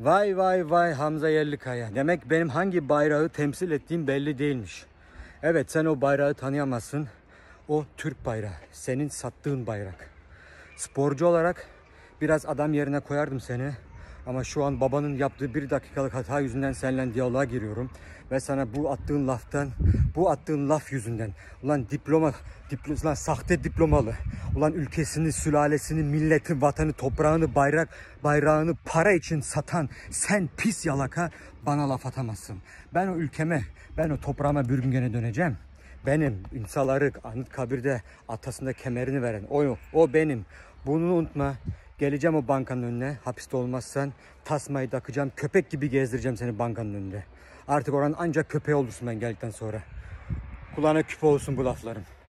Vay vay vay Hamza Yerlikaya. Demek benim hangi bayrağı temsil ettiğim belli değilmiş. Evet sen o bayrağı tanıyamazsın. O Türk bayrağı. Senin sattığın bayrak. Sporcu olarak biraz adam yerine koyardım seni. Ama şu an babanın yaptığı bir dakikalık hata yüzünden seninle diyaloğa giriyorum. Ve sana bu attığın laftan, bu attığın laf yüzünden. Ulan diploma, diploma ulan sahte diplomalı. Ulan ülkesini, sülalesini, milleti, vatanı, toprağını, bayrak, bayrağını para için satan sen pis yalaka bana laf atamazsın. Ben o ülkeme, ben o toprağıma bir gün gene döneceğim. Benim anıt kabirde atasında kemerini veren o, o benim. Bunu unutma. Geleceğim o bankanın önüne. Hapiste olmazsan tasmayı takacağım. Köpek gibi gezdireceğim seni bankanın önünde. Artık oran ancak köpeği olursun ben geldikten sonra. Kulağına küpe olsun bu laflarım.